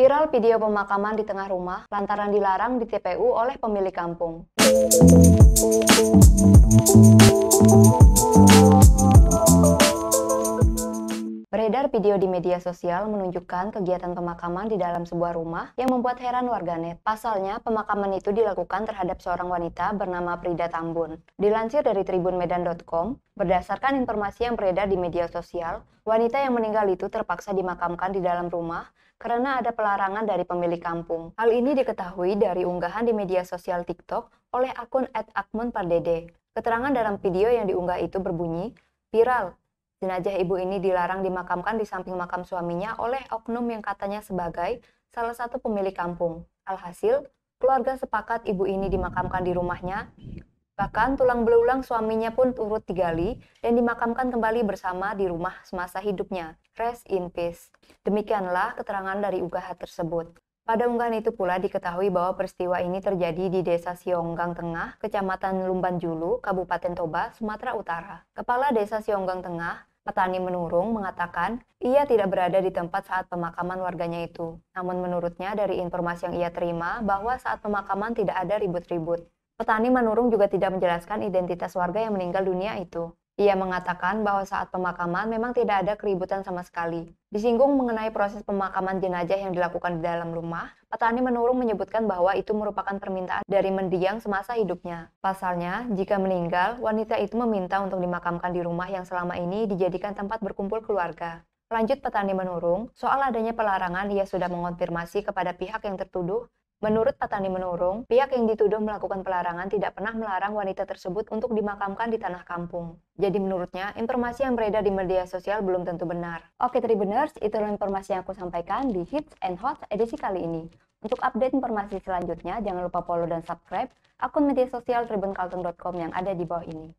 Viral video pemakaman di tengah rumah lantaran dilarang di TPU oleh pemilik kampung. Video di media sosial menunjukkan kegiatan pemakaman di dalam sebuah rumah yang membuat heran warganet. Pasalnya, pemakaman itu dilakukan terhadap seorang wanita bernama Prida Tambun. Dilansir dari tribunmedan.com, berdasarkan informasi yang beredar di media sosial, wanita yang meninggal itu terpaksa dimakamkan di dalam rumah karena ada pelarangan dari pemilik kampung. Hal ini diketahui dari unggahan di media sosial TikTok oleh akun @akmunpardede. Keterangan dalam video yang diunggah itu berbunyi, Viral, jenajah ibu ini dilarang dimakamkan di samping makam suaminya oleh oknum yang katanya sebagai salah satu pemilik kampung. Alhasil, keluarga sepakat ibu ini dimakamkan di rumahnya. Bahkan tulang belulang suaminya pun turut digali dan dimakamkan kembali bersama di rumah semasa hidupnya. Rest in peace. Demikianlah keterangan dari unggahan tersebut. Pada unggahan itu pula diketahui bahwa peristiwa ini terjadi di Desa Sionggang Tengah, Kecamatan Lumban Julu, Kabupaten Toba, Sumatera Utara. Kepala Desa Sionggang Tengah, Petani menurung mengatakan ia tidak berada di tempat saat pemakaman warganya itu. Namun menurutnya dari informasi yang ia terima bahwa saat pemakaman tidak ada ribut-ribut. Petani menurung juga tidak menjelaskan identitas warga yang meninggal dunia itu. Ia mengatakan bahwa saat pemakaman memang tidak ada keributan sama sekali. Disinggung mengenai proses pemakaman jenazah yang dilakukan di dalam rumah, Petani Menurung menyebutkan bahwa itu merupakan permintaan dari mendiang semasa hidupnya. Pasalnya, jika meninggal, wanita itu meminta untuk dimakamkan di rumah yang selama ini dijadikan tempat berkumpul keluarga. Lanjut petani menurung, soal adanya pelarangan ia sudah mengonfirmasi kepada pihak yang tertuduh Menurut Patani Menurung, pihak yang dituduh melakukan pelarangan tidak pernah melarang wanita tersebut untuk dimakamkan di tanah kampung. Jadi menurutnya, informasi yang beredar di media sosial belum tentu benar. Oke Tribuners, itulah informasi yang aku sampaikan di Hits and Hot edisi kali ini. Untuk update informasi selanjutnya, jangan lupa follow dan subscribe akun media sosial tribunkalteng.com yang ada di bawah ini.